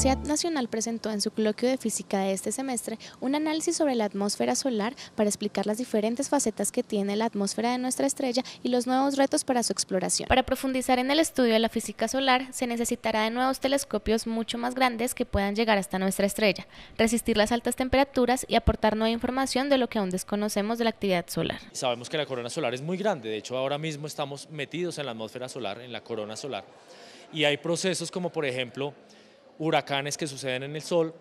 Universidad Nacional presentó en su coloquio de física de este semestre un análisis sobre la atmósfera solar para explicar las diferentes facetas que tiene la atmósfera de nuestra estrella y los nuevos retos para su exploración. Para profundizar en el estudio de la física solar, se necesitará de nuevos telescopios mucho más grandes que puedan llegar hasta nuestra estrella, resistir las altas temperaturas y aportar nueva información de lo que aún desconocemos de la actividad solar. Sabemos que la corona solar es muy grande, de hecho ahora mismo estamos metidos en la atmósfera solar, en la corona solar, y hay procesos como por ejemplo huracanes que suceden en el Sol,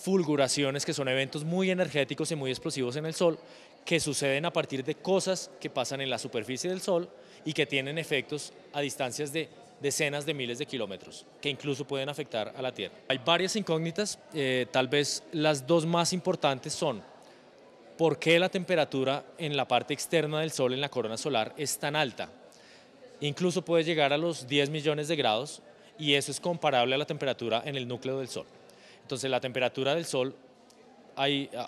fulguraciones, que son eventos muy energéticos y muy explosivos en el Sol, que suceden a partir de cosas que pasan en la superficie del Sol y que tienen efectos a distancias de decenas de miles de kilómetros, que incluso pueden afectar a la Tierra. Hay varias incógnitas, eh, tal vez las dos más importantes son por qué la temperatura en la parte externa del Sol, en la corona solar, es tan alta. Incluso puede llegar a los 10 millones de grados y eso es comparable a la temperatura en el núcleo del Sol. Entonces la temperatura del Sol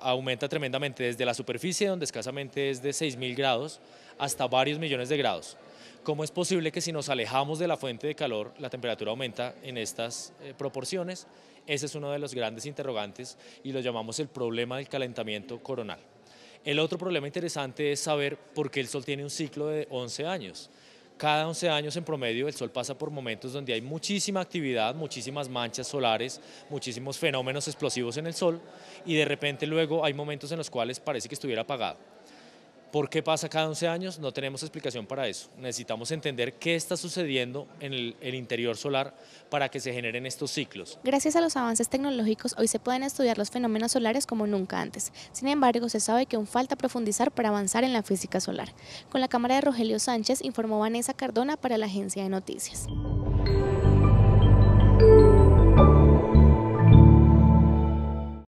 aumenta tremendamente desde la superficie, donde escasamente es de 6.000 grados, hasta varios millones de grados. ¿Cómo es posible que si nos alejamos de la fuente de calor, la temperatura aumenta en estas eh, proporciones? Ese es uno de los grandes interrogantes y lo llamamos el problema del calentamiento coronal. El otro problema interesante es saber por qué el Sol tiene un ciclo de 11 años cada 11 años en promedio el sol pasa por momentos donde hay muchísima actividad, muchísimas manchas solares, muchísimos fenómenos explosivos en el sol y de repente luego hay momentos en los cuales parece que estuviera apagado. ¿Por qué pasa cada 11 años? No tenemos explicación para eso. Necesitamos entender qué está sucediendo en el, interior solar para que se generen estos ciclos. Gracias a los avances tecnológicos, hoy se pueden estudiar los fenómenos solares como nunca antes. Sin embargo, se sabe que aún falta profundizar para avanzar en la física solar. Con la cámara de Rogelio Sánchez, informó Vanessa Cardona para la Agencia de Noticias.